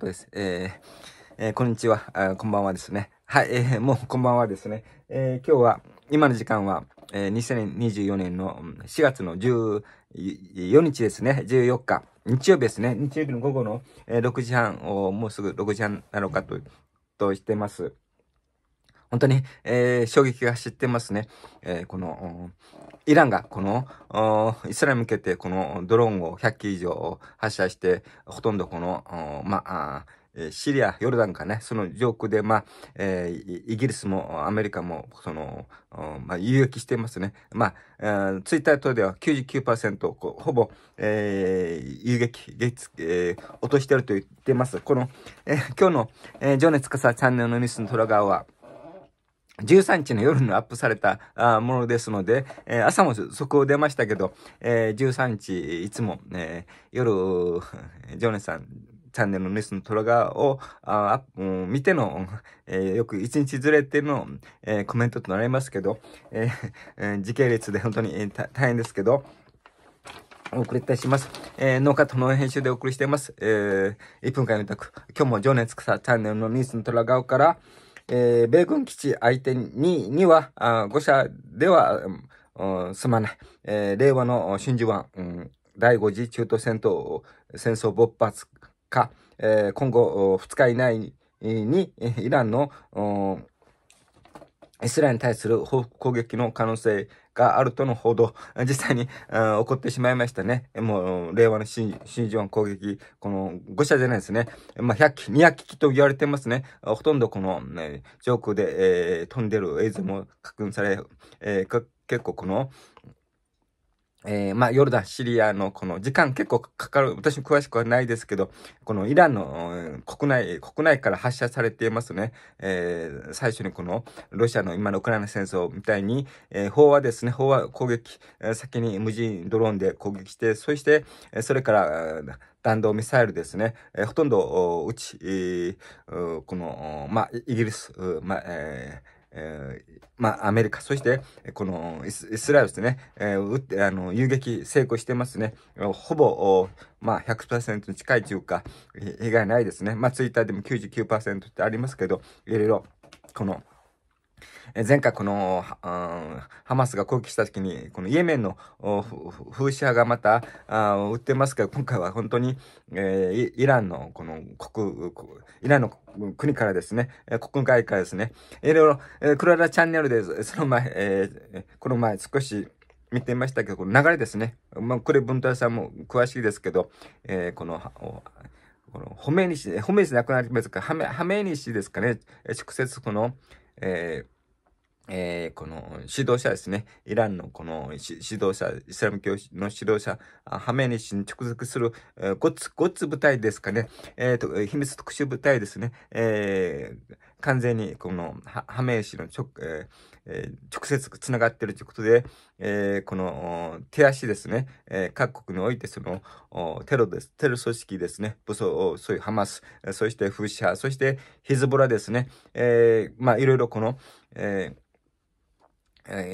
です。えー、えー、こんにちはあ、こんばんはですね。はい、えー、もうこんばんはですね。えー、今日は、今の時間は、えー、2024年の4月の14日ですね、14日、日曜日ですね、日曜日の午後の、えー、6時半を、もうすぐ6時半なのかと、としてます。本当に、えー、衝撃が知ってますね。えー、この、イランがこの、イスラム向けてこのドローンを100機以上発射して、ほとんどこの、まあ、シリア、ヨルダンかね、その上空で、まあ、えー、イギリスもアメリカも、その、まあ、遊撃してますね。まあ、えー、ツイッター等では99%、こうほぼ、えー、遊撃、月、えー、落としてると言ってます。この、えー、今日の、えー、情熱かさチャンネルのニュースのトラガーは、13日の夜にアップされたものですので、えー、朝もこを出ましたけど、えー、13日いつも、えー、夜、ジョネさん、チャンネルのニュースの虎側をああ、うん、見ての、えー、よく1日ずれての、えー、コメントとなりますけど、えー、時系列で本当に、大変ですけど、お送りいたします。えー、農家と農園編集でお送りしています。えー、1分間たく、今日も情熱草チャンネルのニュースの虎側から、えー、米軍基地相手に、には、あ5社では、うん、すまない。えー、令和の真珠湾、うん、第5次中東戦闘、戦争勃発か、えー、今後2日以内に、イランの、イスラエルに対する報復攻撃の可能性があるとの報道、実際に、うん、起こってしまいましたね。もう、令和の新新庄攻撃、この5社じゃないですね。まあ、100機、200機と言われてますね。ほとんどこの、ね、上空で、えー、飛んでる映像も確認され、えー、結構この、えー、まあ、ダン、シリアのこの時間結構かかる、私も詳しくはないですけど、このイランの国内、国内から発射されていますね。えー、最初にこのロシアの今のウクライナ戦争みたいに、えー、法はですね、法は攻撃、先に無人ドローンで攻撃して、そして、それから、弾道ミサイルですね、えほとんど、うち、えこの、まあ、イギリス、まあ、えーえー、まあ、アメリカ、そして、このイスラエルですね、えー、撃って、あの、遊撃成功してますね。ほぼ、まあ100%に近いというか、被害ないですね。まあ、ツイッターでも99%ってありますけど、いろいろ、この、前回この、ハマスが攻撃した時に、このイエメンの風刺派がまた、売ってますけど、今回は本当に、イランの、この国、イランの国からですね、国外からですね、いろいろ、クロアチャンネルで、その前、この前少し、見てましたけど、この流れですね。まあ、これ文太さんも詳しいですけど、この、この、ホメニシ、ホメニシ亡くなりますかハメ、ハメニシですかね、直接この、えー、えー、この指導者ですね、イランのこの指導者、イスラム教の指導者、ハメネシに直属する、えー、ゴッツ、ゴッツ部隊ですかね、えーと、秘密特殊部隊ですね、えー、完全にこのハメネシの直、えー、直接つながっているということで、えー、この手足ですね、えー、各国においてそのテロです、テロ組織ですね、武装、そういうハマス、そしてフーシャ、そしてヒズボラですね、えー、まあいろいろこの、えー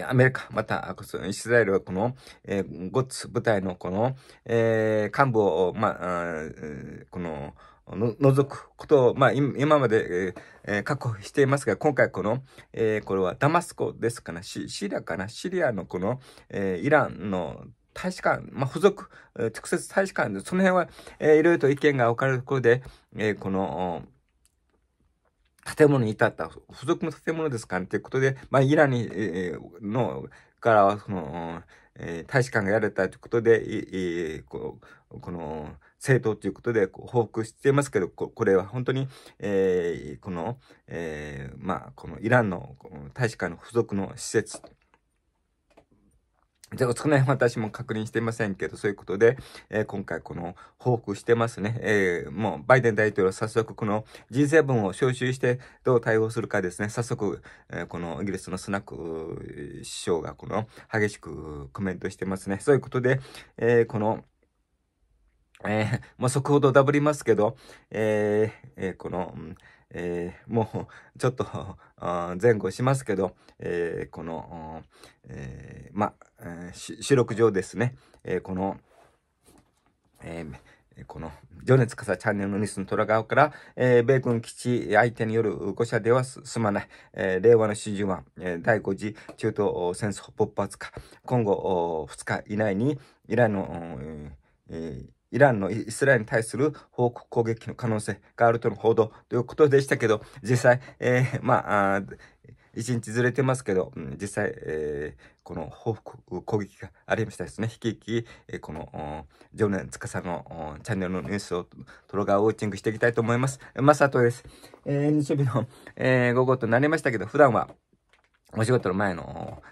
アメリカ、また、イスラエルはこの、えー、ゴッツ部隊のこの、えー、幹部を、まあ、この、の、除くことを、まあ、今まで、えー、確保していますが、今回この、えー、これはダマスコですかな、シリアかな、シリアのこの、えー、イランの大使館、まあ、付属、直接大使館、その辺は、えー、いろいろと意見が分かれるところで、えー、この、建物に至った、付属の建物ですかねということで、まあ、イランに、えー、の、からは、その、えー、大使館がやれたということで、えー、ここの、政党ということで報復していますけど、これは本当に、えー、この、えー、まあ、このイランの大使館の付属の施設、で、その辺私も確認していませんけど、そういうことで、えー、今回この報告してますね。えー、もうバイデン大統領早速この G7 を招集してどう対応するかですね、早速、えー、このイギリスのスナック首相がこの激しくコメントしてますね。そういうことで、えこのえー、まあ、速報とダブりますけど、えー、えー、この、えー、もう、ちょっと、前後しますけど、えー、この、えー、まあ、収録上ですね、えー、この、えー、この、カサチャンネルのニスの虎顔から、えー、米軍基地相手による誤射では済まない、えー、令和の始終案、えー、第5次中東戦争勃発か、今後2日以内に、イランの、えーイランのイスラエルに対する報告攻撃の可能性があるとの報道ということでしたけど、実際、えー、まあ、一日ずれてますけど、実際、えー、この報復攻撃がありましたですね。引き引き、えー、この、常年司のチャンネルのニュースをトロガーウォーチングしていきたいと思います。まさとです。えー、日曜日の、えー、午後となりましたけど、普段はお仕事の前の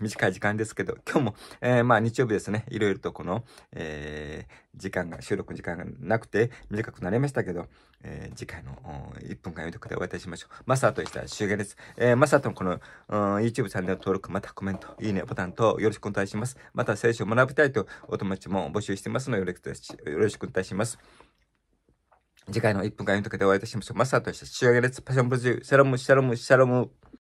短い時間ですけど、今日も、えー、まあ日曜日ですね、いろいろとこの、えー、時間が、収録時間がなくて短くなりましたけど、えー、次回の1分間読み解くでお渡ししましょう。マサとした終了です。えー、マサとのこの、うん、YouTube チャンネル登録、またコメント、いいねボタンとよろしくお願いします。また聖書を学びたいとお友達も募集してますのでよろしくお願いします。次回の1分間読み解くでお会いいたしましょう。マサとした仕上げです。パッションプロジュー、シャロム、シャロム、シャロム。